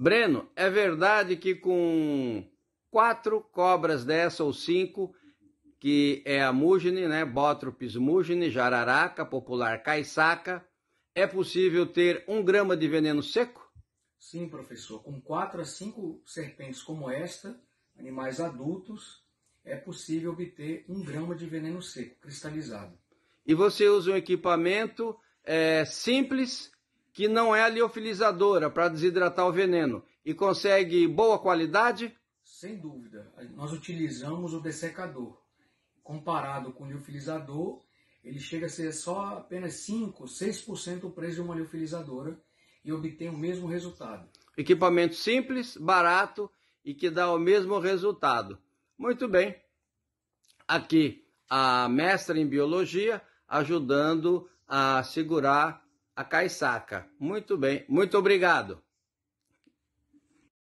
Breno, é verdade que com quatro cobras dessa ou cinco, que é a Mugine, né? Botropis mugine, jararaca, popular Caissaca, é possível ter um grama de veneno seco? Sim, professor. Com quatro a cinco serpentes como esta, animais adultos, é possível obter um grama de veneno seco, cristalizado. E você usa um equipamento é, simples que não é liofilizadora para desidratar o veneno e consegue boa qualidade? Sem dúvida. Nós utilizamos o dessecador. Comparado com o liofilizador, ele chega a ser só apenas 5, 6% o preço de uma liofilizadora e obtém o mesmo resultado. Equipamento simples, barato e que dá o mesmo resultado. Muito bem. Aqui a mestra em biologia ajudando a segurar a Caissaca. Muito bem, muito obrigado.